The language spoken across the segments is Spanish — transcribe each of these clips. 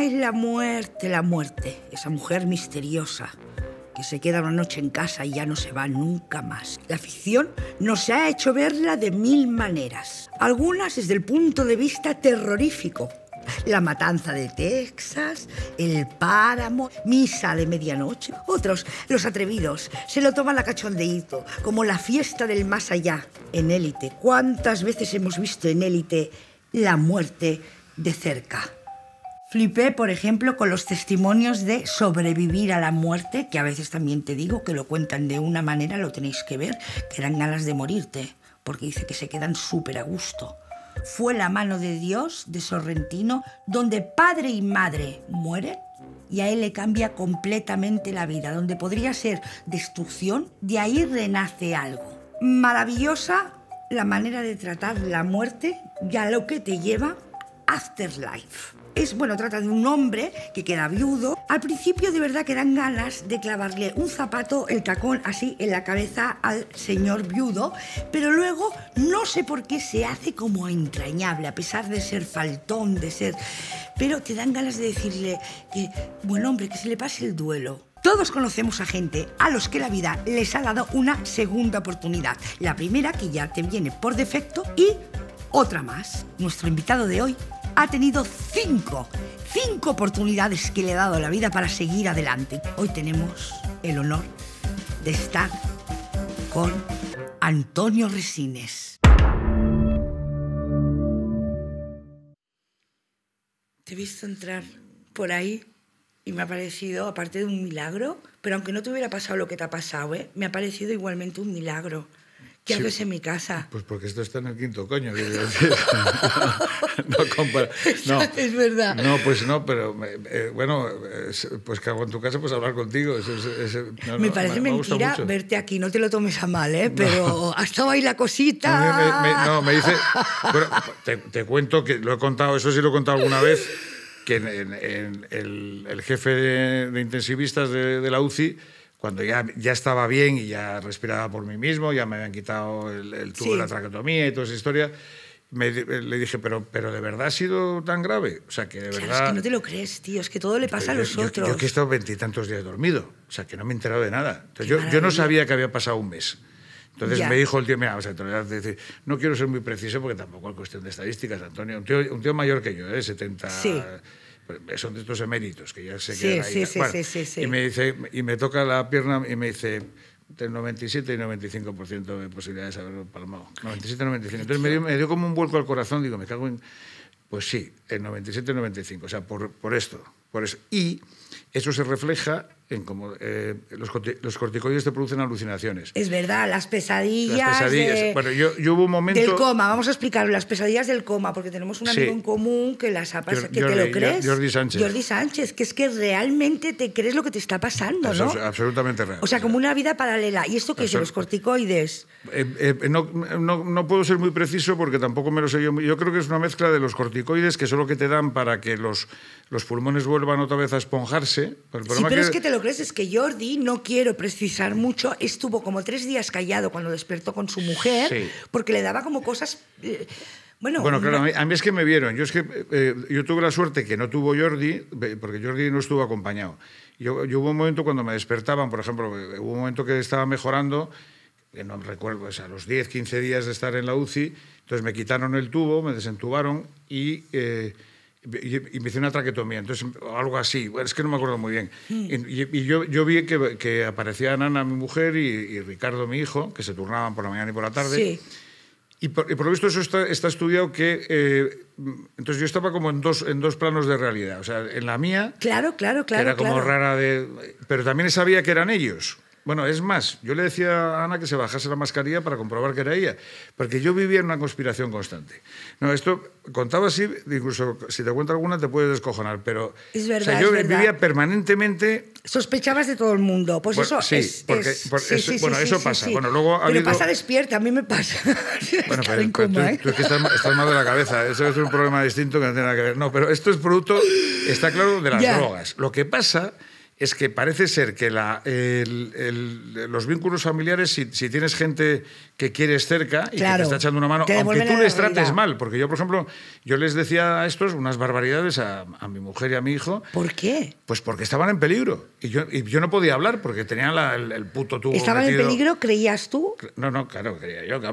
Es la muerte, la muerte! Esa mujer misteriosa que se queda una noche en casa y ya no se va nunca más. La ficción nos ha hecho verla de mil maneras, algunas desde el punto de vista terrorífico. La matanza de Texas, el páramo, misa de medianoche. Otros, los atrevidos, se lo toman a cachondeíto, como la fiesta del más allá. En élite, ¿cuántas veces hemos visto en élite la muerte de cerca? Flipé, por ejemplo, con los testimonios de sobrevivir a la muerte, que a veces también te digo que lo cuentan de una manera, lo tenéis que ver, que dan ganas de morirte, porque dice que se quedan súper a gusto. Fue la mano de Dios de Sorrentino, donde padre y madre mueren y a él le cambia completamente la vida, donde podría ser destrucción, de ahí renace algo. Maravillosa la manera de tratar la muerte y a lo que te lleva Afterlife bueno, trata de un hombre que queda viudo. Al principio de verdad que dan ganas de clavarle un zapato, el tacón así en la cabeza al señor viudo, pero luego no sé por qué se hace como entrañable, a pesar de ser faltón, de ser... Pero te dan ganas de decirle que, buen hombre, que se le pase el duelo. Todos conocemos a gente a los que la vida les ha dado una segunda oportunidad. La primera que ya te viene por defecto y otra más. Nuestro invitado de hoy ha tenido cinco, cinco oportunidades que le ha dado la vida para seguir adelante. Hoy tenemos el honor de estar con Antonio Resines. Te he visto entrar por ahí y me ha parecido, aparte de un milagro, pero aunque no te hubiera pasado lo que te ha pasado, ¿eh? me ha parecido igualmente un milagro. ¿Qué haces pues, en mi casa? Pues porque esto está en el quinto coño, no, es verdad. No, pues no, pero eh, bueno, pues que hago en tu casa, pues hablar contigo. me parece mentira verte aquí, no te lo tomes a mal, ¿eh? Pero has estado ahí la cosita. no, me dice. te, cuento que lo he contado, eso sí lo he contado alguna vez que el, jefe de, intensivistas de, la UCI cuando ya, ya estaba bien y ya respiraba por mí mismo, ya me habían quitado el, tubo de la traqueotomía y toda esa historia, eh, le dije, pero, pero ¿de verdad ha sido tan grave? O sea, que de verdad... es que no te lo crees, tío, es que todo le pasa a los otros. Yo, que he estado veintitantos días dormido, o sea, que no me he enterado de nada. Entonces, yo, no sabía que había pasado un mes. Entonces me dijo el tío, mira, o sea, no quiero ser muy preciso porque tampoco es cuestión de estadísticas, Antonio, un tío, un tío mayor que yo, de ¿eh? 70 son de estos eméritos que ya se quedan y me dice, y me toca la pierna y me dice, entre 97 y 95% de posibilidades de haberlo palmado. 97 95. Entonces me dio, como un vuelco al corazón, digo, me cago en... Pues sí, el 97 95, o sea, por, por esto, por eso. Y eso se refleja eh, los, corticoides te producen alucinaciones. Es verdad, las pesadillas. Las pesadillas. bueno, yo, hubo un momento. Del coma, vamos a explicar las pesadillas del coma, porque tenemos un amigo en común que las ha Jordi, te lo crees. Jordi Sánchez. Jordi Sánchez, que es que realmente te crees lo que te está pasando, ¿no? absolutamente real. O sea, como una vida paralela. ¿Y esto qué es los corticoides? Eh, eh, no, puedo ser muy preciso porque tampoco me lo sé yo. Yo creo que es una mezcla de los corticoides que lo que te dan para que los, pulmones vuelvan otra vez a esponjarse. es que te lo crees? Es que Jordi, no quiero precisar mucho, estuvo como tres días callado cuando despertó con su mujer porque le daba como cosas... Eh, bueno, bueno, claro, a mí es que me vieron. Yo es que eh, yo tuve la suerte que no tuvo Jordi, porque Jordi no estuvo acompañado. Yo, yo, hubo un momento cuando me despertaban, por ejemplo, eh, hubo un momento que estaba mejorando, que no recuerdo, a los 10, 15 días de estar en la UCI, entonces me quitaron el tubo, me desentubaron y y, me hice una traquetomía, entonces algo así, es que no me acuerdo muy bien. Hmm. Y, yo, yo, vi que, que aparecían Ana, mi mujer, y, Ricardo, mi hijo, que se turnaban por la mañana y por la tarde. Y por, lo visto eso está, estudiado que... Eh, entonces yo estaba como en dos, en dos planos de realidad. O sea, en la mía... Claro, claro, claro. Que era como rara de... Pero también sabía que eran ellos. Bueno, es más, yo le decía a Ana que se bajase la mascarilla para comprobar que era ella, porque yo vivía en una conspiración constante. No, esto contaba así, incluso si te cuento alguna te puedes descojonar, pero es verdad, yo vivía permanentemente... Sospechabas de todo el mundo, pues eso sí, es, porque, sí, Bueno, eso pasa. Bueno, luego ha pero pasa despierta, a mí me pasa. bueno, pero, tú, ¿eh? estás, mal de la cabeza, eso es un problema distinto que no tiene que ver. No, pero esto es producto, está claro, de las drogas. Lo que pasa es que parece ser que la, los vínculos familiares, si, tienes gente que quieres cerca y te está echando una mano, aunque tú les trates mal, porque yo, por ejemplo, yo les decía a estos unas barbaridades a, mi mujer y a mi hijo. ¿Por qué? Pues porque estaban en peligro. Y yo, yo no podía hablar porque tenían el, puto tubo. ¿Estaban en peligro, creías tú? No, no, claro, creía yo. no,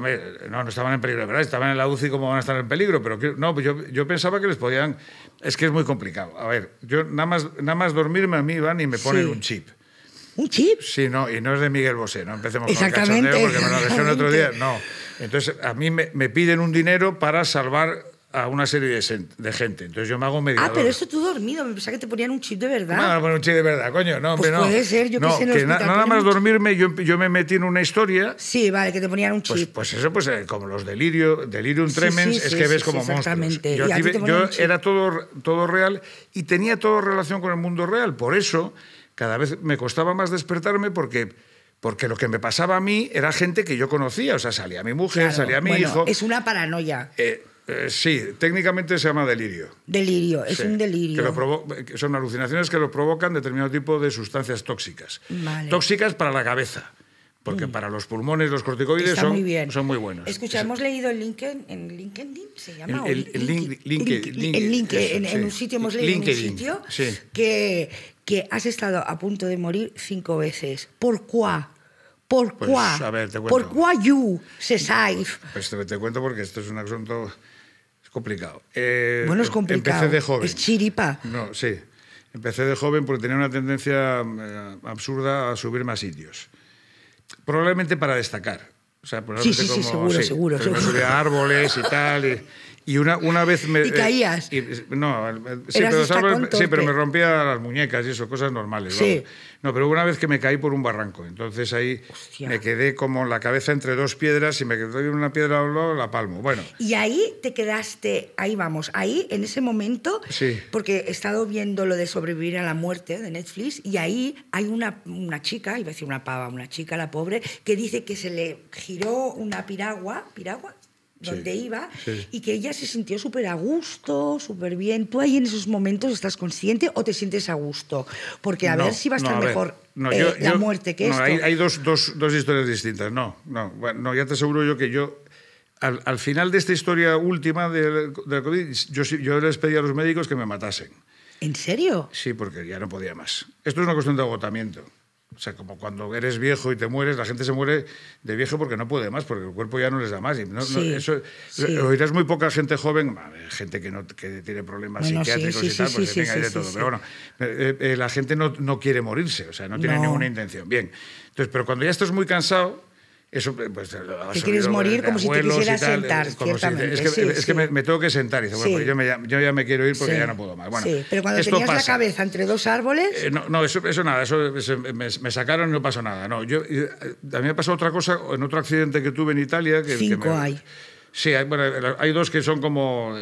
no estaban en peligro, ¿verdad? Estaban en la UCI como van a estar en peligro, pero no, pues yo, yo pensaba que les podían... Es que es muy complicado. A ver, yo nada más, nada más dormirme a mí van y me poner un chip. ¿Un chip? Sí, no, y no es de Miguel Bosé, no empecemos con el cachondeo porque me lo dejé el otro día. No. Entonces, a mí me piden un dinero para salvar una serie de, gente. Entonces yo me hago mediador. Ah, pero eso tú dormido. Me pensaba que te ponían un chip de verdad. No, un chip de verdad, coño. No, pues no. puede ser. Yo pensé en que nada más dormirme yo, yo, me metí en una historia. Sí, vale, que te ponían un pues, chip. Pues, eso, pues eh, como los delirio, delirium tremens, es que ves como monstruos. Yo, yo era todo, todo real y tenía todo relación con el mundo real. Por eso cada vez me costaba más despertarme porque porque lo que me pasaba a mí era gente que yo conocía, o sea, salía mi mujer, salía mi hijo. Es una paranoia. Eh, eh, sí, técnicamente se llama delirio. Delirio, es un delirio. son alucinaciones que lo provocan determinado tipo de sustancias tóxicas. Tóxicas para la cabeza. Porque para los pulmones los corticoides son muy, bien. son muy buenos. Escucha, hemos leído en LinkedIn, en LinkedIn se llama. El, LinkedIn. En un sitio hemos leído un sitio que, que has estado a punto de morir cinco veces. ¿Por qué? ¿Por qué? Pues, ¿Por qué you, se pues, pues te cuento porque esto es un asunto complicado. Eh, bueno, es em, complicado. Empecé de joven. Es chiripa. No, sí. Empecé de joven porque tenía una tendencia eh, absurda a subir más sitios. Probablemente para destacar. O sea, probablemente sí, sí, como, sí, seguro, sí, seguro. subía árboles y tal. Y, y una, una vez me... ¿Y eh, caías? Eh, no, eh, sí pero, me rompía las muñecas y eso, cosas normales. Sí. No, pero una vez que me caí por un barranco, entonces ahí me quedé como la cabeza entre dos piedras y me quedé en una piedra o la palmo. Bueno. Y ahí te quedaste, ahí vamos, ahí en ese momento, porque he estado viendo lo de sobrevivir a la muerte de Netflix y ahí hay una, una chica, iba a decir una pava, una chica, la pobre, que dice que se le giró una piragua, piragua, donde iba y que ella se sintió súper a gusto, súper bien. ¿Tú ahí en esos momentos estás consciente o te sientes a gusto? Porque a ver si va a estar mejor no, eh, la muerte que esto. Hay, hay dos, historias distintas. No, no, bueno, ya te aseguro yo que yo... Al, final de esta historia última de, COVID, yo, yo les pedí a los médicos que me matasen. ¿En serio? Sí, porque ya no podía más. Esto es una cuestión de agotamiento. O sea, como cuando eres viejo y te mueres, la gente se muere de viejo porque no puede más, porque el cuerpo ya no les da más. Y no, Oirás muy poca gente joven, gente que, no, tiene problemas psiquiátricos y tal, porque tenga de todo. Pero bueno, eh, eh, la gente no, no, quiere morirse, o sea, no tiene ninguna intención. Bien, entonces, pero cuando ya estás muy cansado, eso, eh, pues, quieres morir como si te quisieras eh, sentar, ciertamente. es que, me, tengo que sentar. Pues yo, ya me quiero ir porque ya no puedo más. pero cuando tenías la cabeza entre dos árboles... Eh, no, eso, nada, eso, me, sacaron y no pasó nada. No, yo, a mí me pasó otra cosa en otro accidente que tuve en Italia... Que, Cinco hay. Sí, hay, bueno, hay dos que son como,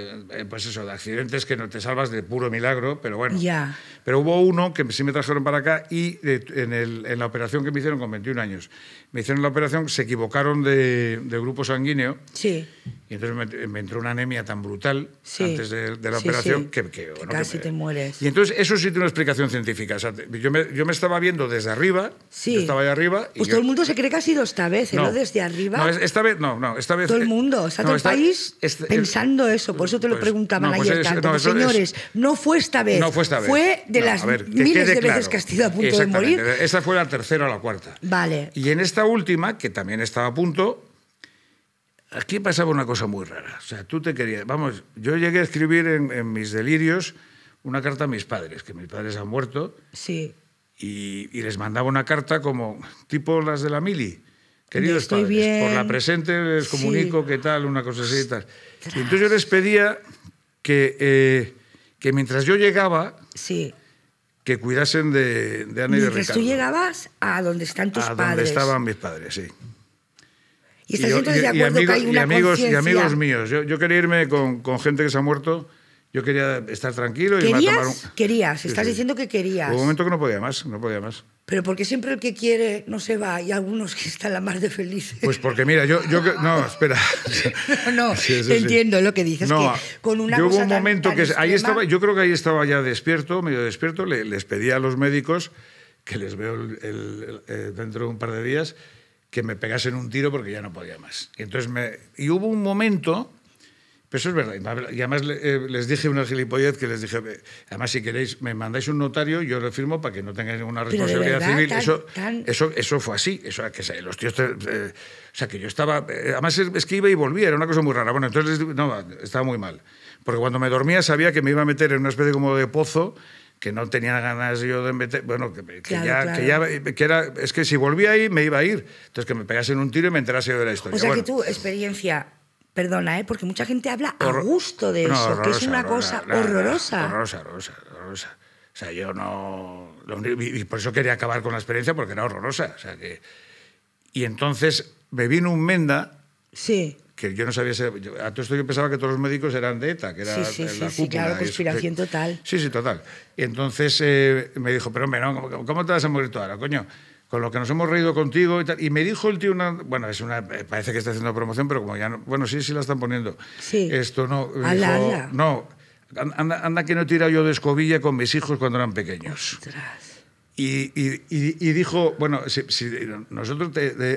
pues eso, de accidentes que no te salvas de puro milagro, pero bueno. Ya. Pero hubo uno que sí me trajeron para acá y eh, en, la operación que me hicieron con 21 años, me hicieron la operación, se equivocaron de, grupo sanguíneo. Sí. Y entonces me, entró una anemia tan brutal antes de, la operación que, que, casi te mueres. Y entonces eso sí tiene una explicación científica. yo, me, estaba viendo desde arriba, yo estaba ahí arriba. Y pues todo el mundo se cree que ha sido esta vez, ¿eh? ¿no? Desde arriba. No, esta vez, no, no, esta vez. Todo el mundo, o sea, todo el país pensando eso. Por eso te lo pues, preguntaban preguntaba pues ayer Señores, no fue esta vez. No fue esta vez. Fue de las miles de veces que has a punto de morir. Esa fue la tercera o la cuarta. Vale. Y en esta última, que también estaba a punto, aquí pasaba una cosa muy rara. O sea, tú te querías... Vamos, yo llegué a escribir en, mis delirios una carta a mis padres, que mis padres han muerto. Sí. Y, les mandaba una carta como tipo las de la mili. Queridos Estoy padres, bien. por la presente les comunico que qué tal, una cosa así y tal. Y entonces yo les pedía que, eh, que mientras yo llegaba... Sí que cuidasen de, de Ana y de Ricardo. tú llegabas a donde están tus padres. A donde estaban mis padres, sí. Y, y, y, de acuerdo que hay una amigos, y amigos míos. Yo, quería irme con, gente que se ha muerto yo quería estar tranquilo y ¿Querías? Querías, estás diciendo que querías. Hubo un momento que no podía más, no podía más. Pero porque siempre el que quiere no se va y algunos que están la más de felices. Pues porque mira, yo, yo no, espera. no, no entiendo lo que dices. No, yo hubo un momento que ahí estaba, yo creo que ahí estaba ya despierto, medio despierto, les pedí a los médicos que les veo dentro de un par de días que me pegasen un tiro porque ya no podía más. entonces y hubo un momento pero eso es verdad. Y además eh, les dije una gilipollez que les dije, además si queréis, me mandáis un notario, yo lo firmo para que no tengáis ninguna responsabilidad civil. eso, eso, eso fue así. Eso, que los tíos... Eh, o sea, que yo estaba... Eh, además es que iba y volvía, era una cosa muy rara. Bueno, entonces no, estaba muy mal. Porque cuando me dormía sabía que me iba a meter en una especie como de pozo que no tenía ganas yo de meter, bueno, que, ya, que, ya, era, es que si volvía ahí me iba a ir, entonces que me pegasen un tiro y me enterase yo de la historia. O sea que tu experiencia Perdona, ¿eh? porque mucha gente habla a gusto de eso, que es una cosa horrorosa. horrorosa. horrorosa, horrorosa, O sea, yo no... Y por eso quería acabar con la experiencia, porque era horrorosa. O sea, que... Y entonces me vino un menda... Sí que yo no sabía ser, a todo esto yo pensaba que todos los médicos eran de ETA, que era sí, sí, la sí, sí claro, conspiración total. Sí, sí, total. Y entonces eh, me dijo, pero hombre, ¿cómo te vas a morir tú ahora, coño? con lo que nos hemos reído contigo y tal. Y me dijo el tío una. Bueno, es una. Eh, parece que está haciendo promoción, pero como ya no. Bueno, sí, sí la están poniendo. Sí. Esto no. No. Anda, que no he tirado yo de escobilla con mis hijos cuando eran pequeños. Ostras. Y, dijo, bueno, nosotros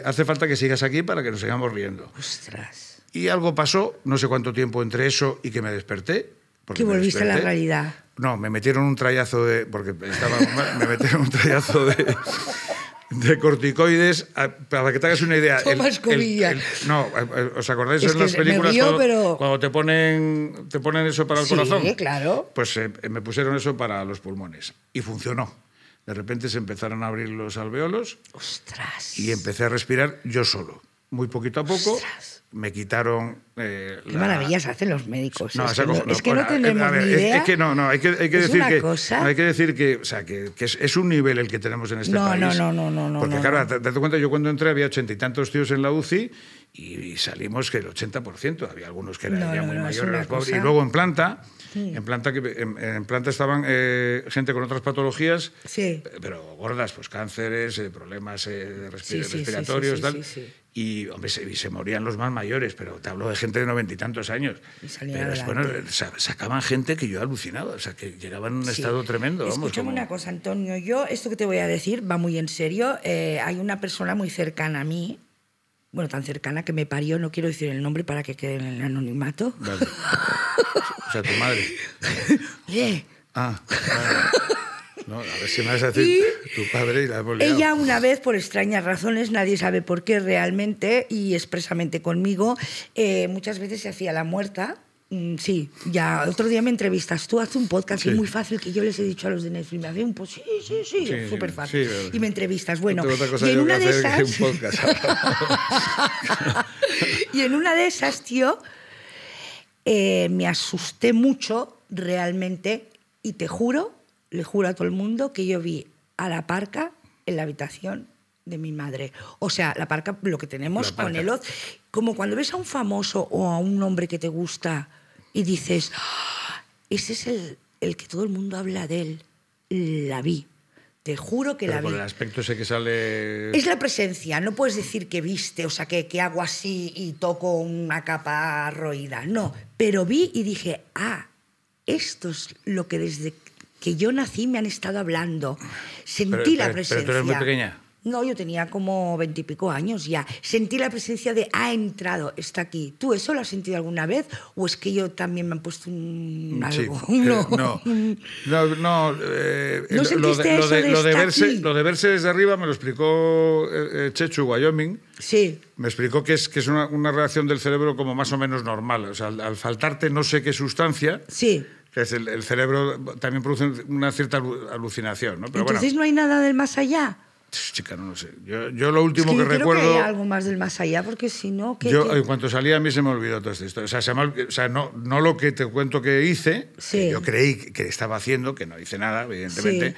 hace falta que sigas aquí para que nos sigamos riendo. Ostras. Y algo pasó, no sé cuánto tiempo entre eso y que me desperté. Que volviste a la realidad. No, me metieron un trayazo de. Porque estaba. me metieron un trayazo de de corticoides, para que te hagas una idea. no, eh, eh, ¿os acordáis en las películas cuando, te ponen te ponen eso para el corazón? Sí, claro. Pues eh, me pusieron eso para los pulmones y funcionó. De repente se empezaron a abrir los alveolos. ¡Ostras! Y empecé a respirar yo solo, muy poquito a poco me quitaron. Eh, Qué maravillas hacen los médicos. es, que, no, tenemos ni idea. Es, que no, no, hay que, hay que decir que. hay que decir que, sea, que, es, un nivel el que tenemos en este país. No, no, no, no, no. Porque, claro, date cuenta, yo cuando entré había ochenta y tantos tíos en la UCI y, salimos que el 80%, había algunos que eran muy mayores, Y luego en planta. En, planta que, en, planta estaban eh, gente con otras patologías, sí. Eh, pero gordas, pues cánceres, problemas respiratorios, tal y hombre, se, morían los más mayores, pero te hablo de gente de noventa y tantos años. pero es, bueno, sacaban gente que yo alucinado o sea, que llegaban en un estado tremendo. Escúchame una cosa, Antonio, yo esto que te voy a decir va muy en serio. Eh, hay una persona muy cercana a mí, bueno, tan cercana que me parió, no quiero decir el nombre para que quede en el anonimato. O sea, tu madre. Ah, no, a ver si me vas a decir tu padre y la Ella, una vez, por extrañas razones, nadie sabe por qué realmente y expresamente conmigo, eh, muchas veces se hacía la muerta. Mm, sí, ya otro día me entrevistas. Tú haces un podcast, y es muy fácil que yo les he dicho a los de Netflix, me hace un podcast, sí, sí, sí, fácil. y me entrevistas. Bueno, y en una de esas... y en una de esas, tío, eh, me asusté mucho realmente y te juro le juro a todo el mundo que yo vi a la parca en la habitación de mi madre. O sea, la parca, lo que tenemos con el oz. Como cuando ves a un famoso o a un hombre que te gusta y dices, ah, ese es el, el, que todo el mundo habla de él. La vi. Te juro que la vi. con el aspecto ese que sale. Es la presencia. No puedes decir que viste, o sea, que, que hago así y toco una capa roída. No. Pero vi y dije, ah, esto es lo que desde que yo nací me han estado hablando. Sentí la presencia. Pero eres muy pequeña. No, yo tenía como veintipico años ya. Sentí la presencia de ha entrado, está aquí. ¿Tú eso lo has sentido alguna vez? ¿O es que yo también me han puesto un mm, algo? Eh, no. no. no, no, eh, lo, de, lo, verse, lo de verse desde arriba me lo explicó eh, Chechu Wyoming. Sí. Me explicó que es, que es una, reacción del cerebro como más o menos normal. O sea, al, al faltarte no sé qué sustancia. Sí es el, cerebro también produce una cierta alucinación. ¿no? Pero Entonces no hay nada del más allá. Chica, no lo sé. Yo, lo último que, yo creo recuerdo. Que hay algo más del más allá, porque si no. yo, en cuanto salí, a mí se me olvidó todo esto. O sea, no, no lo que te cuento que hice, sí. que yo creí que estaba haciendo, que no hice nada, evidentemente.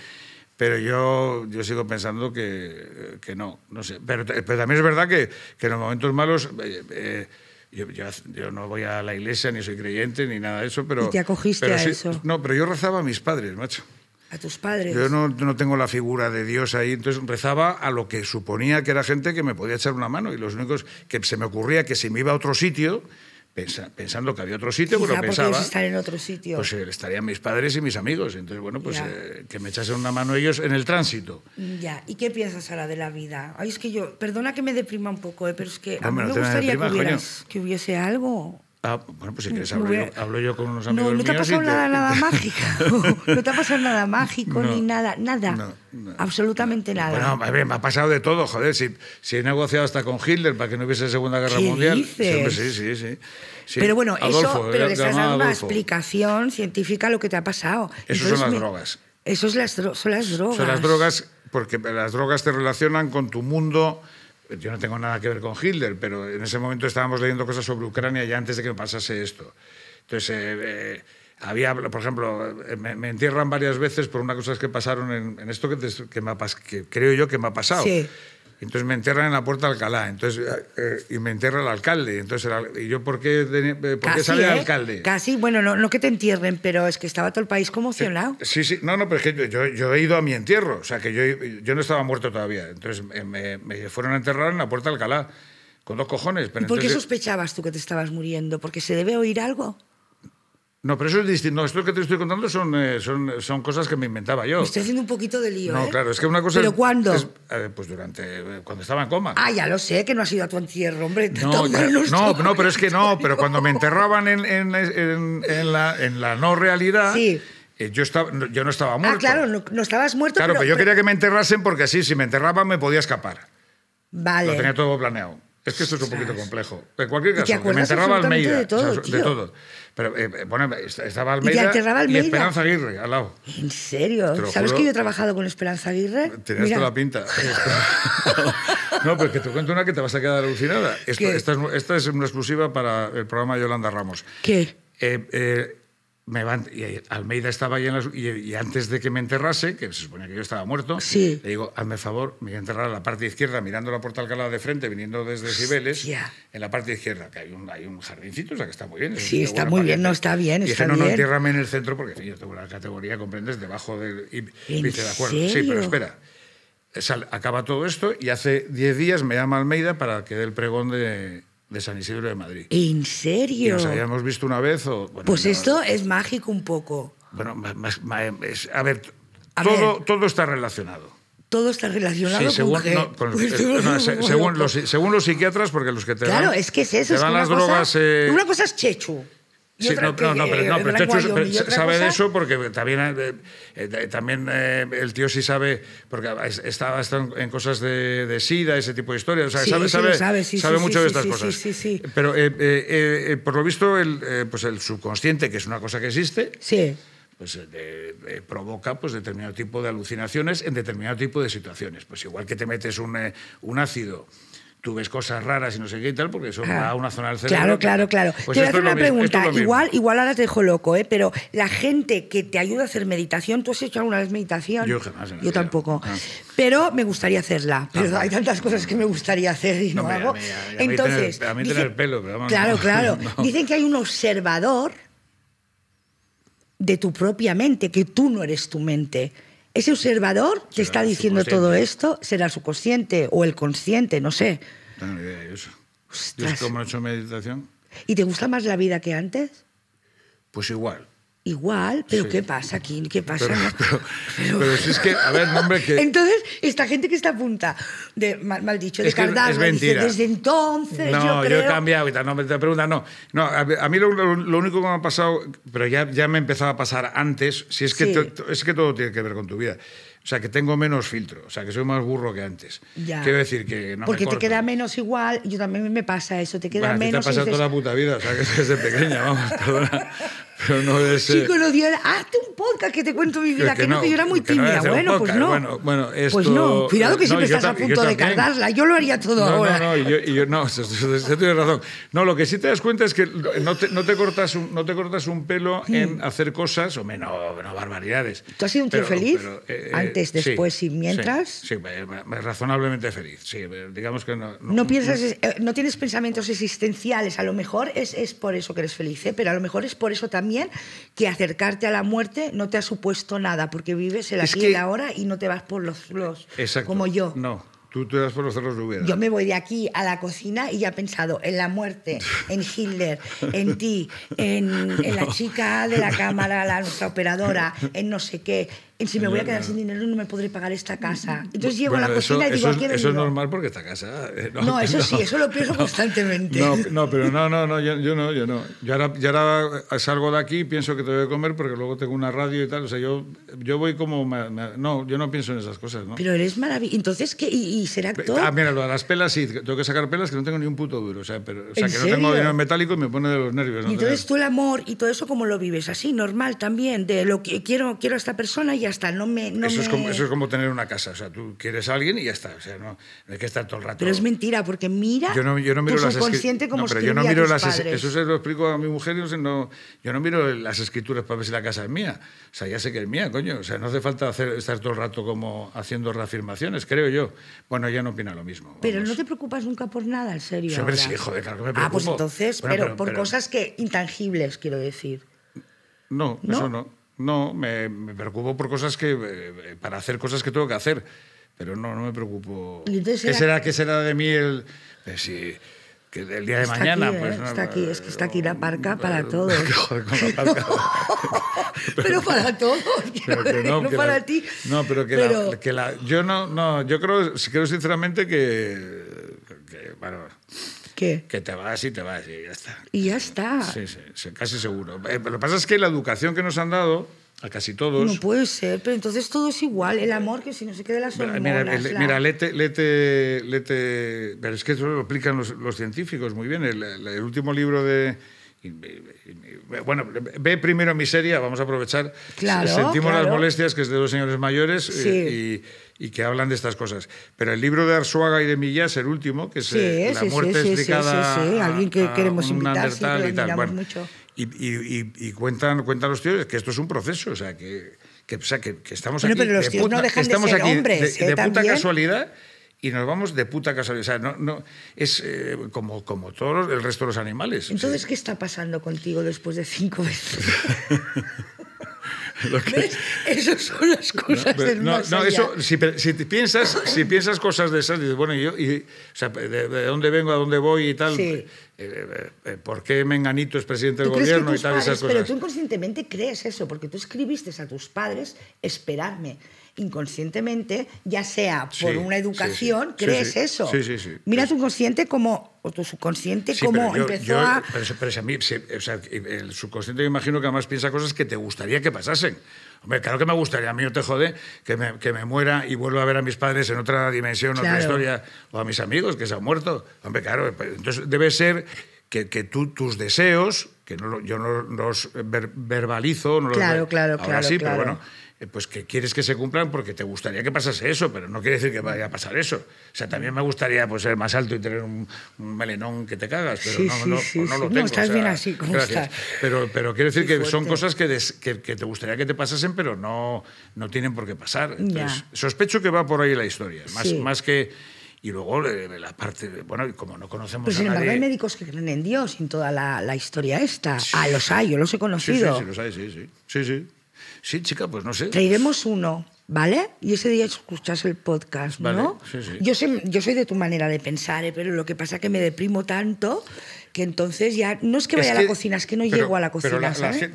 Pero yo, yo sigo pensando que, que no, no sé. Pero, pero también es verdad que, que en los momentos malos. Eh, eh, yo, no voy a la iglesia, ni soy creyente, ni nada de eso, pero... te acogiste a eso? No, pero yo rezaba a mis padres, macho. ¿A tus padres? Yo no, no, tengo la figura de Dios ahí, entonces rezaba a lo que suponía que era gente que me podía echar una mano y los únicos que se me ocurría que si me iba a otro sitio pensando que había otro sitio, pero bueno, pensaba. estar en otro sitio. Pues eh, estarían mis padres y mis amigos. Entonces, bueno, pues eh, que me echasen una mano ellos en el tránsito. Ya. ¿Y qué piensas ahora de la vida? Ay, es que yo, perdona que me deprima un poco, eh, pero es que a me, gustaría que, que hubiese algo. Ah, bueno, pues si quieres hablo, yo, con unos amigos no, no te Ha no te ha pasado nada mágico. No te ha pasado nada mágico, ni nada, nada. absolutamente nada. Bueno, a ver, me ha pasado de todo, joder. Si, he negociado hasta con Hitler para que no hubiese Segunda Guerra Mundial. Dices? Sí, sí, sí, Pero bueno, eso, pero le estás dando una explicación científica a lo que te ha pasado. Eso son las drogas. Eso es las, son las drogas. Son las drogas, porque las drogas te relacionan con tu mundo yo no tengo nada que ver con Hitler, pero en ese momento estábamos leyendo cosas sobre Ucrania ya antes de que pasase esto. Entonces, eh, eh, había, por ejemplo, eh, me, entierran varias veces por unas cosas que pasaron en, esto que, creo yo que me ha pasado. Sí. Entonces me enterran en la puerta de Alcalá, entonces, eh, y me enterra el alcalde. Entonces, ¿y yo por qué, eh, por qué sale el ¿eh? alcalde? Casi, bueno, no, que te entierren, pero es que estaba todo el país conmocionado. sí, sí, no, no, pero es que yo, he ido a mi entierro, o sea, que yo, yo no estaba muerto todavía. Entonces me, fueron a enterrar en la puerta de Alcalá, con dos cojones. ¿Y por qué sospechabas tú que te estabas muriendo? ¿Porque se debe oír algo? No, pero eso es distinto. esto que te estoy contando son, eh, son, son cosas que me inventaba yo. Me estoy haciendo un poquito de lío. No, ¿eh? claro, es que una cosa. ¿Pero cuándo? Eh, pues durante. cuando estaba en coma. Ah, ya lo sé, que no has ido a tu entierro, hombre. No, no, no, pero es que no, pero cuando me enterraban en, en, en, la, en la no realidad. Sí yo, estaba, yo no estaba ah, muerto. Ah, claro, no, estabas muerto. Claro, pero, yo quería que me enterrasen porque así, si me enterraban, me podía escapar. Vale. Lo tenía todo planeado. Es que esto es un poquito complejo. En cualquier caso, me enterraba medio. De todo, de todo. Pero eh, eh, bueno, estaba Almeida, y, Esperanza Aguirre al lado. ¿En serio? ¿Sabes que yo he trabajado con Esperanza Aguirre? Tenías toda la pinta. no, pero que te cuento una que te vas a quedar alucinada. esta, es, una exclusiva para el programa de Yolanda Ramos. ¿Qué? eh, eh van, y Almeida estaba ahí en y, antes de que me enterrase, que se suponía que yo estaba muerto, le digo, hazme favor, me voy a enterrar a la parte izquierda, mirando la puerta Alcalá de frente, viniendo desde Cibeles, en la parte izquierda, que hay un, hay un jardincito, o sea que está muy bien. sí, está muy bien, no está bien. está no, no, entiérrame en el centro, porque yo tengo la categoría, comprendes, debajo del... de acuerdo, sí, pero espera. acaba todo esto y hace 10 días me llama Almeida para que dé el pregón de, de San Isidro de Madrid. ¿En serio? nos habíamos visto una vez o... pues esto es mágico un poco. Bueno, a ver, todo, está relacionado todo está relacionado según, con, según, los, psiquiatras, porque los que te claro, es que es eso, es las drogas... Eh, una cosa es chechu no, pero, eh, sabe de eso porque también, eh, eh, también el tío sí sabe, porque estaba en cosas de, de, SIDA, ese tipo de historias, sabe, sabe, sabe, mucho de estas cosas. Pero por lo visto, el, pues el subconsciente, que es una cosa que existe, sí pues provoca pues determinado tipo de alucinaciones en determinado tipo de situaciones. Pues igual que te metes un, un ácido tú ves cosas raras y no sé qué y tal, porque eso ah, a una zona del cerebro. Claro, claro, claro. Pues te voy a hacer una pregunta. igual, igual ahora te dejo loco, ¿eh? pero la gente que te ayuda a hacer meditación, ¿tú has hecho alguna vez meditación? Yo jamás. Yo tampoco. Ah. Pero me gustaría hacerla. Ah, pero hay tantas cosas que me gustaría hacer y no, hago. A Entonces. pelo, pero vamos, Claro, claro. Dicen que hay un observador de tu propia mente, que tú no eres tu mente. Ese observador que está diciendo todo esto será su consciente o el consciente, no sé. No tengo idea de eso. meditación. ¿Y te gusta más la vida que antes? Pues igual. Igual, pero ¿qué pasa aquí? ¿Qué pasa? Pero, si es que, a ver, Entonces, esta gente que está a punta, de, mal, dicho, de desde entonces no, yo, creo... yo he cambiado no me te no. no a, mí lo, único que me ha pasado, pero ya, ya me empezaba a pasar antes, si es que, es que todo tiene que ver con tu vida. O sea, que tengo menos filtro, o sea, que soy más burro que antes. Quiero decir que no Porque te queda menos igual, yo también me pasa eso, te queda menos. Te ha pasado toda la puta vida, o sea, que desde pequeña, vamos, perdona. Pero no es, Chico, hazte un podcast que te cuento mi vida, que, no, que yo era muy tímida. bueno, pues no. pues no, cuidado que siempre estás a punto de cargarla, yo lo haría todo ahora. No, no, yo, yo, no, tienes razón. No, lo que sí te das cuenta es que no te, cortas, un, pelo hmm. en hacer cosas, o menos barbaridades. ¿Tú has sido un tío feliz? Eh, eh, Antes, después y mientras. Sí, eh, razonablemente feliz, sí, digamos que no. No, piensas, no tienes pensamientos existenciales, a lo mejor es, es por eso que eres feliz, pero a lo mejor es por eso también que acercarte a la muerte no te ha supuesto nada, porque vives el aquí y ahora y no te vas por los, los Exacto. como yo. No. Tú te vas por los cerros de Yo me voy de aquí a la cocina y ya he pensado en la muerte, en Hitler, en ti, en, la chica de la cámara, la nuestra operadora, en no sé qué si me voy a quedar sin dinero no me podré pagar esta casa. Entonces llego a la cocina y digo, eso, es normal porque esta casa... Eh, no, eso sí, eso lo pienso constantemente. No, pero no, no, yo, no, yo ahora, salgo de aquí y pienso que te voy a comer porque luego tengo una radio y tal. O sea, yo, yo voy como... no, yo no pienso en esas cosas, ¿no? Pero eres maravilloso. Entonces, ¿qué? ¿Y, será actor? Ah, mira, las pelas sí. Tengo que sacar pelas que no tengo ni un puto duro. O sea, que no tengo dinero metálico y me pone de los nervios. Y entonces tú el amor y todo eso, ¿cómo lo vives? Así, normal también, de lo que quiero, quiero a esta persona y no me... eso, Es como, tener una casa, o sea, tú quieres a alguien y ya está, o sea, no, hay que estar todo el rato... Pero es mentira, porque mira yo no, yo no miro tu las como pero yo no miro las Eso se lo explico a mi mujer, y no, yo no miro las escrituras para ver si la casa es mía, o sea, ya sé que es mía, coño, o sea, no hace falta hacer, estar todo el rato como haciendo reafirmaciones, creo yo. Bueno, ella no opina lo mismo. Pero no te preocupas nunca por nada, en serio. Siempre sí, joder, claro que me preocupo. Ah, pues entonces, pero, por cosas que intangibles, quiero decir. No, ¿No? eso no. No, me, preocupo por cosas que. Eh, para hacer cosas que tengo que hacer. Pero no, no me preocupo. ¿Qué será, será de mí el.? que el día de mañana, aquí, pues. ¿eh? Está aquí, es que está aquí la parca para todos. pero para todos, no, para ti. No, pero que, La, yo no, no, yo creo, creo sinceramente que, que que te vas y te vas y ya está. Y ya está. Sí, sí, casi seguro. Eh, lo que pasa es que la educación que nos han dado, a casi todos. No puede ser, pero entonces todo es igual, el amor que si no se queda las hormonas. Mira, lete, pero es que eso lo explican los, científicos muy bien. el último libro de, bueno, ve primero miseria, vamos a aprovechar. Sentimos las molestias que es de dos señores mayores eh, y, que hablan de estas cosas. Pero el libro de Arzuaga y de Millás, el último, que es eh, La muerte explicada. alguien que queremos un invitar, y, tal. Y, y, cuentan, cuentan los tíos que esto es un proceso, o sea, que, que, estamos aquí. Pero los de tíos puta, de De, ¿eh? puta casualidad y nos vamos de puta casualidad. O sea, no, no, es eh, como, como todos el resto de los animales. Entonces, eh, ¿qué está pasando contigo después de cinco veces? Esas son las cosas del no, no eso, si, piensas, si piensas cosas de esas, dices, bueno, yo, y, o sea, de, dónde vengo, a dónde voy y tal, eh, ¿por qué Menganito es presidente del gobierno y tal, esas cosas? Pero tú inconscientemente crees eso, porque tú escribiste a tus padres, esperarme inconscientemente, ya sea por una educación, crees eso. Mira tu consciente como, o tu subconsciente como empezó a... Pero, a mí, el subconsciente me imagino que además piensa cosas que te gustaría que pasasen. Hombre, claro que me gustaría, a mí no te jode que me, muera y vuelva a ver a mis padres en otra dimensión, otra historia, o a mis amigos que se han muerto. Hombre, claro, pues, entonces debe ser que, tú, tus deseos, que no, yo no los verbalizo, no claro, claro, ahora claro, sí, pero bueno, eh, pues que quieres que se cumplan porque te gustaría que pasase eso, pero no quiere decir que vaya a pasar eso. O sea, también me gustaría pues, ser más alto y tener un, melenón que te cagas, pero no, no, pues no, lo tengo. No, estás bien así como gracias. Pero, pero quiere decir que son cosas que, que, te gustaría que te pasasen, pero no, no tienen por qué pasar. Entonces, sospecho que va por ahí la historia, más, más que... Y luego eh, la parte, bueno, como no conocemos pues, sin embargo, hay médicos que creen en Dios en toda la, historia esta. Ah, los hay, yo los he conocido. Sí, sí, sí. sí, sí. Sí, chica, pues no sé. Traeremos uno. ¿vale? Y ese día escuchas el podcast, ¿no? Yo, sé, yo soy de tu manera de pensar, ¿eh? pero lo que pasa es que me deprimo tanto que entonces ya no es que vaya a la cocina, es que no llego a la cocina.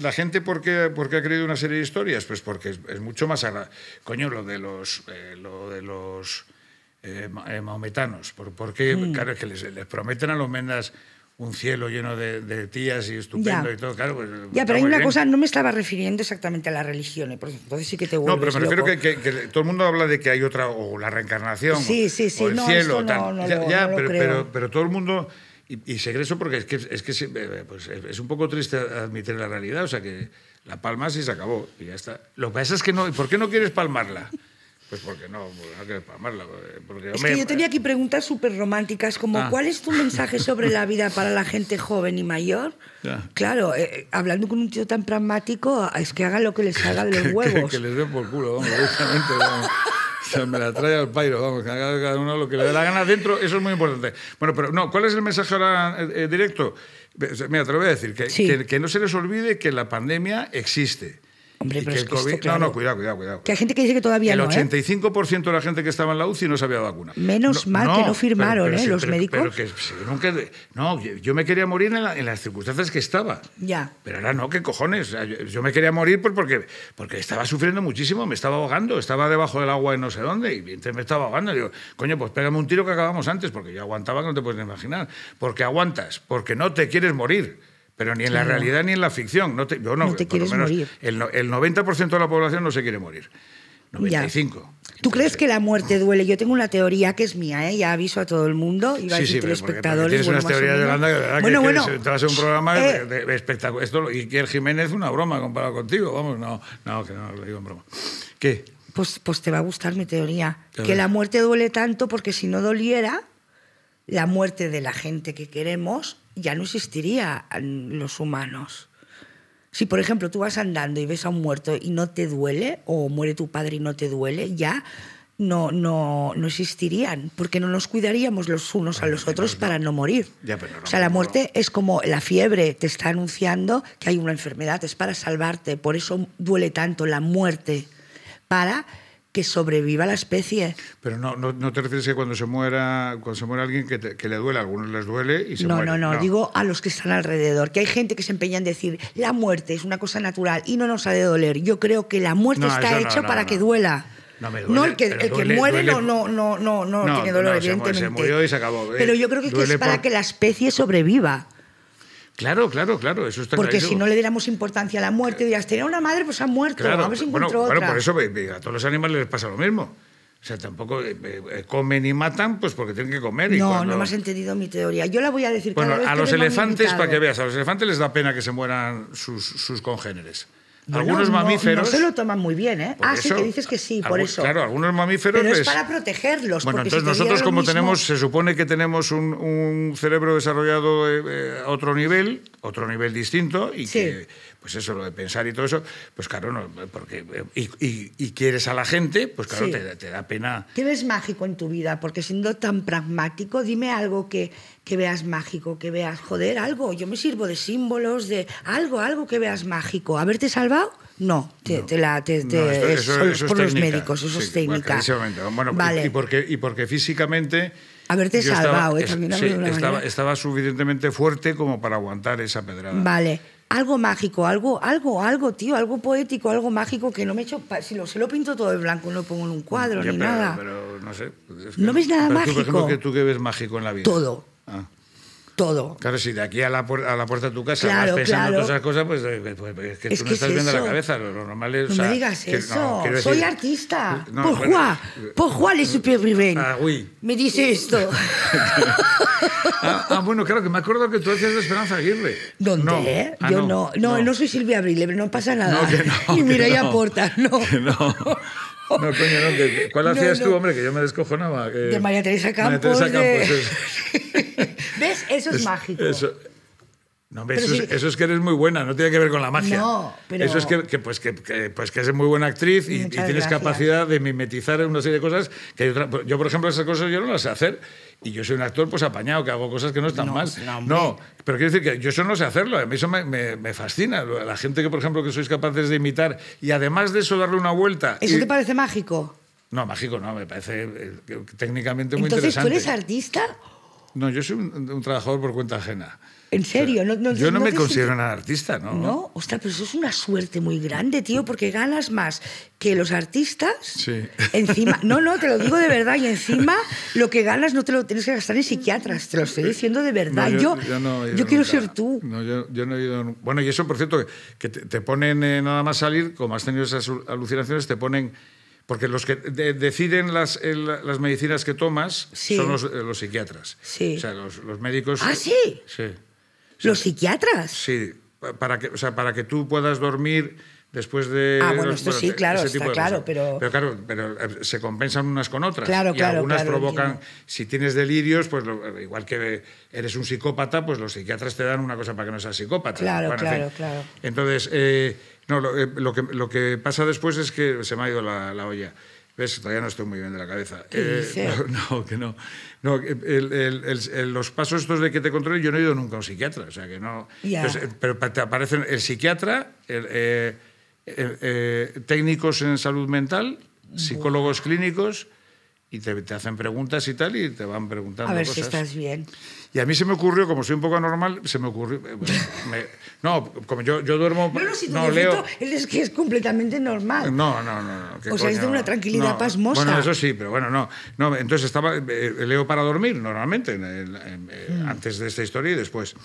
la, gente, ¿por qué, ha creído una serie de historias? Pues porque es, mucho más... Coño, lo de los... Eh, lo de los eh, eh, mm. Claro, es que les, les prometen a los mendas un cielo lleno de, tías y estupendo y todo, claro. Pues, ya, pero hay una cosa, no me estaba refiriendo exactamente a la religión, ¿eh? entonces sí que te vuelves No, pero me refiero que, todo el mundo habla de que hay otra, o la reencarnación, o el no, cielo, no, tal. No, ya, pero, pero, pero, todo el mundo... Y, y segreso porque es que, es, que eh, eh, pues, es un poco triste admitir la realidad, o sea que la palmas y se acabó, y ya está. Lo que pasa es que no, ¿por qué no quieres palmarla? Pues porque no, hay no Porque es que yo tenía eh, aquí preguntas súper románticas, como ah. ¿cuál es tu mensaje sobre la vida para la gente joven y mayor? Claro, eh, eh, hablando con un tío tan pragmático, es que hagan lo que les salga de los huevos. que, les den por culo, vamos, directamente, vamos. me la trae al pairo, vamos, que haga cada uno lo que le dé la gana dentro, eso es muy importante. Bueno, pero no, ¿cuál es el mensaje ahora directo? Mira, te lo voy a decir, que, que no se les olvide que la pandemia existe Hombre, pero es COVID... No, no, cuidado, cuidado, cuidado. Que hay gente que dice que todavía el no. El ¿eh? 85% de la gente que estaba en la UCI no se había vacunado. Menos mal que no firmaron, ¿eh? los pero, médicos. Que, no, yo me quería morir en, las circunstancias que estaba. Ya. Pero ahora no, ¿qué cojones? Yo, me quería morir porque, porque estaba sufriendo muchísimo, me estaba ahogando, estaba debajo del agua en no sé dónde y mientras me estaba ahogando. Digo, coño, pues pégame un tiro que acabamos antes, porque yo aguantaba que no te puedes imaginar. Porque aguantas, porque no te quieres morir. Pero ni en la realidad ni en la ficción. No te, no, te quieres morir. El, el 90% de la población no se quiere morir. 95. ¿Tú crees que la muerte duele? Yo tengo una teoría que es mía, ¿eh? ya aviso a todo el mundo y va sí, a sí, espectadores. Tienes bueno, unas teorías de Holanda que, de verdad, que, bueno, te vas a un eh, programa eh, espectáculo. Esto, el Jiménez, una broma comparado contigo. Vamos, no, no, que no lo digo en broma. ¿Qué? Pues, pues te va a gustar mi teoría. Que la muerte duele tanto porque si no doliera, la muerte de la gente que queremos ya no existirían mm, los humanos. Si, por ejemplo, tú vas andando y ves a un muerto y no te duele, o muere tu padre y no te duele, ya no, no, no existirían, porque no nos cuidaríamos los unos a los otros para no morir. o sea, la muerte es como la fiebre, te está anunciando que hay una enfermedad, es para salvarte, por eso duele tanto la muerte, para que sobreviva la especie. Pero no, no, te refieres a cuando se muera, cuando se muera alguien que, le duele, a algunos les duele y se no, muere. No, no, no, digo a los que están alrededor, que hay gente que se empeña en decir la muerte es una cosa natural y no nos ha de doler. Yo creo que la muerte está hecha para que duela. No, el que, muere No, no, no, no, tiene dolor, evidentemente. Se murió y se acabó. Pero eh, yo creo que, es para que la especie sobreviva. Claro, claro, claro, eso está Porque si no le diéramos importancia a la muerte, dirías, tenía una madre, pues ha muerto, a ver bueno, por eso eh, eh, a todos los animales les pasa lo mismo. O sea, tampoco eh, comen y matan, pues porque tienen que comer. no, no me has entendido mi teoría. Yo la voy a decir bueno, a los elefantes, para que veas, a los elefantes les da pena que se mueran sus congéneres algunos mamíferos. No, se lo toman muy bien, ¿eh? Ah, sí, que dices que sí, por eso. Claro, algunos mamíferos. Pero es para protegerlos. Bueno, entonces nosotros, como tenemos, se supone que tenemos un, cerebro desarrollado eh, eh, a otro nivel, otro nivel distinto, y que pues eso, lo de pensar y todo eso, pues claro, no, porque, eh, y, quieres a la gente, pues claro, te, da pena. ¿Qué ves mágico en tu vida? Porque siendo tan pragmático, dime algo que, que veas mágico, que veas, joder, algo, yo me sirvo de símbolos, de algo, algo que veas mágico. ¿Haberte salvado? No, te, eso, es, por los médicos, eso es técnica. Bueno, y, porque, y porque físicamente... Haberte salvado, ¿eh? estaba, también sí, estaba, estaba suficientemente fuerte como para aguantar esa pedrada. Vale algo mágico, algo, algo, algo, tío, algo poético, algo mágico que no me he hecho... Si lo, se lo pinto todo de blanco, no lo pongo en un cuadro ni nada. Pero no sé. no ves nada mágico. Tú, ves mágico en la vida? Todo. Ah todo. Claro, si de aquí a la, a la puerta de tu casa claro, vas pensando claro. todas esas cosas, pues, eh, pues, pues es que tú no estás viendo la cabeza. Lo, normal es, no me digas eso. Soy artista. ¿Por pues bueno, eh, ¿Por le Ah, oui. Me dice esto. Ah, ah, bueno, claro, que me acuerdo que tú hacías de Esperanza Aguirre. ¿Dónde? Ah, Yo no. No, no. soy Silvia Abril, no pasa nada. y mira, ya aporta, no. Que no. No, coño, no. ¿Cuál hacías tú, hombre? Que yo me descojonaba. Que... De María Teresa Campos. María Teresa Campos eso. ¿Ves? Eso es, es mágico. Eso, no, eso, es, que eres muy buena, no tiene que ver con la magia. Eso es que, pues, que, pues, que eres muy buena actriz y, tienes capacidad de mimetizar una serie de cosas que pues, yo, por ejemplo, esas cosas yo no las sé hacer. Y yo soy un actor pues apañado, que hago cosas que no están mal. No, pero quiero decir que yo eso no sé hacerlo, a mí eso me, me, fascina. La gente que, por ejemplo, que sois capaces de imitar y además de eso darle una vuelta. ¿Eso te parece mágico? No, mágico no, me parece eh, técnicamente muy Entonces, ¿Tú eres artista? No, yo soy un, trabajador por cuenta ajena. ¿En serio? no, yo no, me considero un artista, ¿no? No, ostras, pero eso es una suerte muy grande, tío, porque ganas más que los artistas. Sí. Encima, no, no, te lo digo de verdad, y encima lo que ganas no te lo tienes que gastar en psiquiatras, te lo estoy diciendo de verdad. yo, yo, quiero ser tú. No, yo, no he ido. Bueno, y eso, por cierto, que te, ponen eh, nada más salir, como has tenido esas alucinaciones, te ponen porque los que deciden las, las, medicinas que tomas son eh, los, psiquiatras. Sí. O sea, los, médicos. ¿Ah, sí? Sí. ¿Los psiquiatras? Sí. Para que, o sea, para que tú puedas dormir después de... Ah, bueno, esto sí, e-, claro, está claro, pero... Pero claro, pero eh, se compensan unas con otras. Claro, y claro, algunas provocan, si tienes delirios, pues igual que eres un psicópata, pues los psiquiatras te dan una cosa para que no seas psicópata. Claro, claro, claro. Entonces, eh, no, eh, lo, que, lo, que, pasa después es que se me ha ido la, olla. ¿Ves? Todavía no estoy muy bien de la cabeza. ¿Qué eh, dice? No, que no. no eh, los pasos estos de que te controle, yo no he ido nunca a un psiquiatra. O sea que no. pero te aparecen el psiquiatra, técnicos en salud mental, psicólogos clínicos y te, te, hacen preguntas y tal, y te van preguntando. A ver si estás bien. Y a mí se me ocurrió, como soy un poco anormal, se me ocurrió. Eh, no, como yo, yo duermo. No, no, si no leo. es que es completamente normal. No, no, no. no o sea, es de una tranquilidad pasmosa. Bueno, eso sí, pero bueno, no. no entonces estaba, eh, leo para dormir normalmente, eh, hmm. antes de esta historia y después.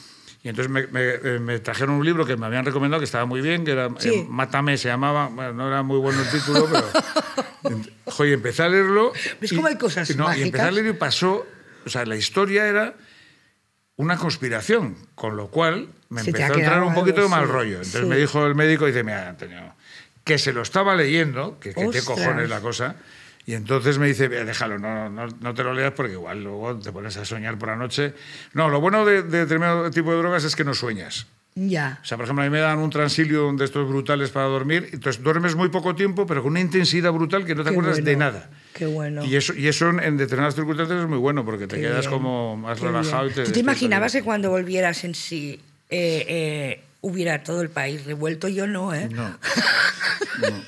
Y entonces eh, me, trajeron un libro que me habían recomendado, que estaba muy bien, que era eh, Mátame, se llamaba, no era muy bueno el título, pero... Joder, empecé a leerlo... es como hay cosas y, no, Y empecé a leerlo y pasó... O sea, la historia era una conspiración, con lo cual me empezó a entrar un poquito de mal rollo. Entonces me dijo el médico, y dice, mira, Antonio, que se lo estaba leyendo, que, que qué cojones la cosa... Y entonces me dice, déjalo, no, no, no, te lo leas porque igual luego te pones a soñar por la noche. No, lo bueno de, determinado tipo de drogas es que no sueñas. Ya. O sea, por ejemplo, a mí me dan un transilio de estos brutales para dormir, entonces duermes muy poco tiempo, pero con una intensidad brutal que no te acuerdas de nada. Qué bueno. Y eso, y eso en determinadas circunstancias es muy bueno, porque te quedas como más relajado. Y te ¿Tú te imaginabas que cuando volvieras en sí eh, eh, hubiera todo el país revuelto? Yo no, ¿eh? No. no.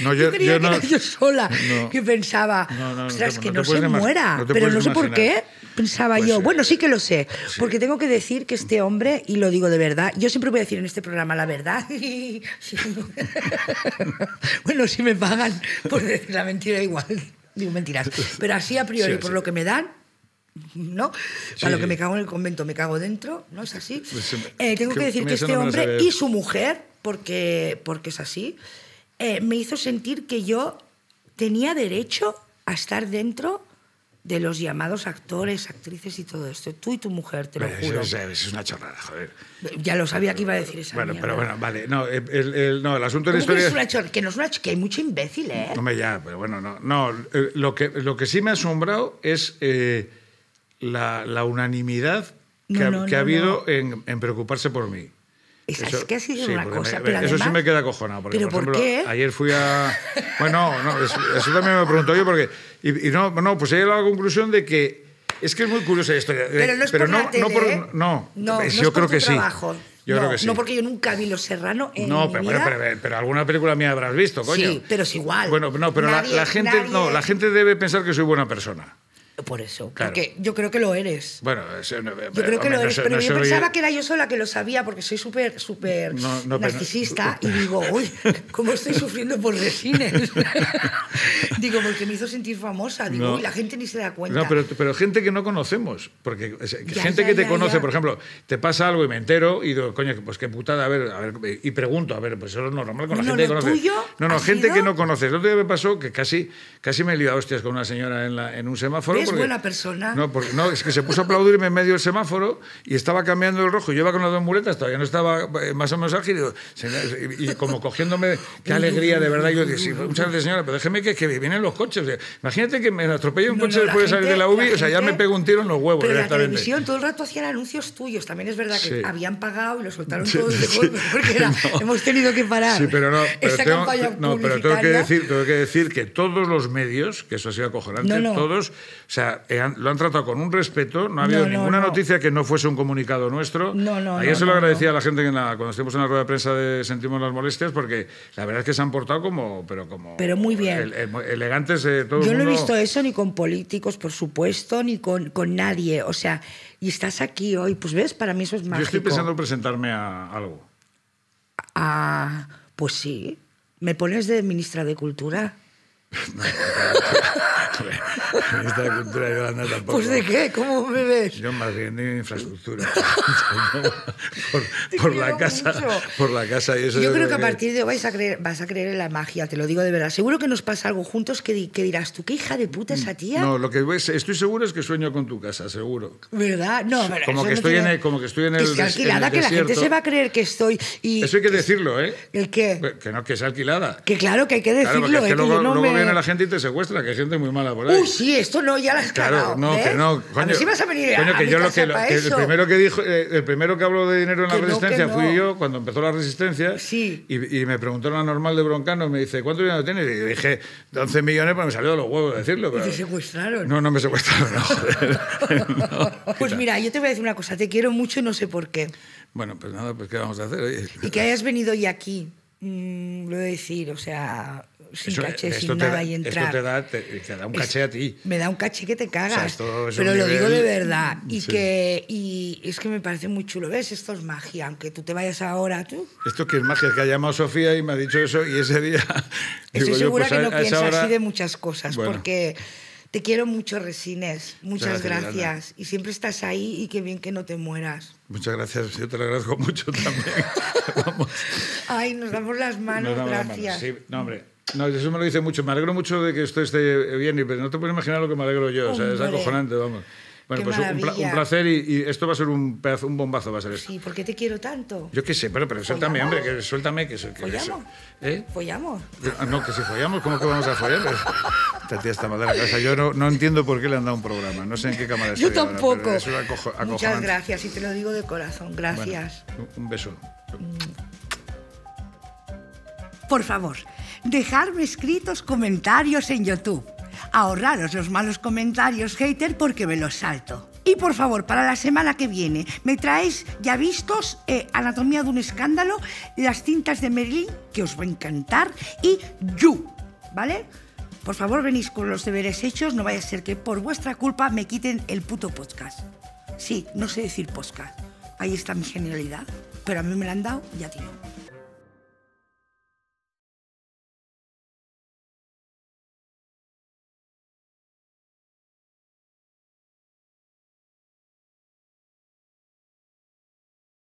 No, yo, yo, creía que yo sola que pensaba, que no, se muera. pero no sé por qué pensaba pues yo. Bueno, sí que lo sé, porque tengo que decir que este hombre, y lo digo de verdad, yo siempre voy a decir en este programa la verdad. bueno, si me pagan por decir la mentira igual, digo mentiras. Pero así a priori, por lo que me dan, ¿no? Para lo que me cago en el convento, me cago dentro, ¿no es así? Pues eh, tengo que, decir que este hombre y su mujer, porque, porque es así, eh, me hizo sentir que yo tenía derecho a estar dentro de los llamados actores, actrices y todo esto. Tú y tu mujer, te lo juro. es, una chorrada, joder. Ya lo sabía que iba a decir esa Bueno, pero bueno, vale. No, el, asunto de la historia... Que, es una chorrada, que no es una que hay mucho imbécil, ¿eh? No, ya, pero bueno, no. no eh, lo, que, lo que sí me ha asombrado es eh, la, unanimidad que, ha, habido en preocuparse por mí. Es, eso, que ha sido sí, una cosa, me, eh, Eso sí me queda cojonado. Porque, ¿Pero por, qué? Ayer fui a... Bueno, eso, también me preguntó yo porque... Y, no, no, pues he llegado a la conclusión de que... Es que es muy curioso esto. Pero no no, no, no, yo creo que sí. Yo no, creo que sí. No, porque yo nunca vi Los Serrano en No, mi pero, vida. Pero, pero, pero, alguna película mía habrás visto, coño. Sí, pero es igual. Bueno, no, pero la, gente, no, la gente debe pensar que soy buena persona. Por eso, porque yo creo que lo eres. Bueno, yo creo que lo eres, pero yo pensaba que era yo sola que lo sabía porque soy súper súper narcisista y digo, uy, cómo estoy sufriendo por resines. digo, porque me hizo sentir famosa, digo, uy, la gente ni se da cuenta. No, pero, gente que no conocemos, porque gente que te conoce, por ejemplo, te pasa algo y me entero y digo, coño, pues qué putada, a ver, a ver y pregunto, a ver, pues eso es normal con la gente que conoces. No, no, gente que no conoces. El otro día me pasó que casi, casi me he liado hostias con una señora en, un semáforo es buena persona. No, porque, no, es que se puso a aplaudirme en medio del semáforo y estaba cambiando el rojo. Yo iba con las dos muletas, todavía no estaba eh, más o menos ágil. Y, como cogiéndome, qué alegría, de verdad. yo dije, muchas gracias, señora, pero déjeme que, que vienen los coches. imagínate que me atropella un coche después de salir de la UBI, o sea, ya me pego un tiro en los huevos. Pero en la televisión todo el rato hacían anuncios tuyos. También es verdad que habían pagado y lo soltaron todos de porque hemos tenido que parar. Sí, pero no, pero no, pero tengo que, decir, tengo que decir que todos los medios, que eso ha sido acojonante, todos o sea, eh, lo han tratado con un respeto, no ha habido ninguna noticia que no fuese un comunicado nuestro. No, no, Ayer se lo agradecía a la gente que cuando estuvimos en la rueda de prensa de Sentimos las Molestias, porque la verdad es que se han portado como... Pero, como, muy bien. elegantes de todo Yo no he visto eso ni con políticos, por supuesto, ni con, con nadie. O sea, y estás aquí hoy, pues ves, para mí eso es mágico. Yo estoy pensando presentarme a algo. Ah, pues sí. ¿Me pones de ministra de Cultura? cultura tampoco. ¿Pues de qué? ¿Cómo me ves? Yo más bien de infraestructura. por, la casa. Por la casa Yo, creo, que, a partir de hoy vais a creer, vas a creer en la magia, te lo digo de verdad. Seguro que nos pasa algo juntos que, dirás tú, qué hija de puta esa mm, tía. No, lo que estoy seguro es que sueño con tu casa, seguro. ¿Verdad? No, pero como, que estoy en el, como que Que alquilada, que la gente se va a creer que estoy. Eso hay que decirlo, ¿eh? ¿El qué? Pues, que no, que es alquilada. Que claro, que hay que decirlo. que eh, que no me la gente y te secuestra, que hay gente muy mala por ahí. Uy, sí, esto no, ya la has Claro, no, que ¿eh? no. Coño, si vas a venir que yo lo que, el primero que dijo, eh, el primero que habló de dinero en la resistencia fui yo cuando empezó la resistencia. Sí. Y, me preguntó la normal de Broncano, me dice, ¿cuánto dinero tienes? Y dije, 11 millones, pero me salió de los huevos decirlo. Y te secuestraron. No, no me secuestraron, joder. Pues mira, yo te voy a decir una cosa, te quiero mucho y no sé por qué. Bueno, pues nada, pues ¿qué vamos a hacer? Y que hayas venido y aquí, mm, lo he de decir, o sea, sin caché, sin nada y entrar. Esto te un caché a ti. Me da un caché que te cagas. pero lo digo de verdad. Mm, y, que, y es que me parece muy chulo. ¿Ves? Esto es magia, aunque tú te vayas ahora tú. Esto que es magia, que ha llamado Sofía y me ha dicho eso y ese día... Estoy segura pues que no piensa así de muchas cosas, porque... Te quiero mucho, Resines. Muchas gracias. Y siempre estás ahí y qué bien que no te mueras. Muchas gracias. Yo te lo agradezco mucho también. Ay, nos damos las manos. gracias. No, hombre. No, eso me lo dice mucho. Me alegro mucho de que esto esté bien, pero no te puedes imaginar lo que me alegro yo. O sea, es acojonante, vamos. Bueno, pues un, placer y, esto va a ser un, pedazo, un bombazo, va a ser esto. Sí, qué te quiero tanto? Yo qué sé, pero, pero suéltame, hombre, que suéltame. Que, que ¿Follamos? ¿Eh? ¿Follamos? Ah, no, que si follamos, ¿cómo que vamos a follar? Esta tía está mal de la casa. Yo no, no, entiendo por qué le han dado un programa. No sé en qué cámara está. Yo tampoco. Muchas gracias y te lo digo de corazón. Gracias. un beso. Por favor dejarme escritos comentarios en YouTube. Ahorraros los malos comentarios hater porque me los salto. Y por favor, para la semana que viene, me traéis ya vistos eh, Anatomía de un escándalo, las tintas de Merlín, que os va a encantar, y You, ¿vale? Por favor, venís con los deberes hechos, no vaya a ser que por vuestra culpa me quiten el puto podcast. Sí, no sé decir podcast. Ahí está mi genialidad, pero a mí me la han dado, ya digo.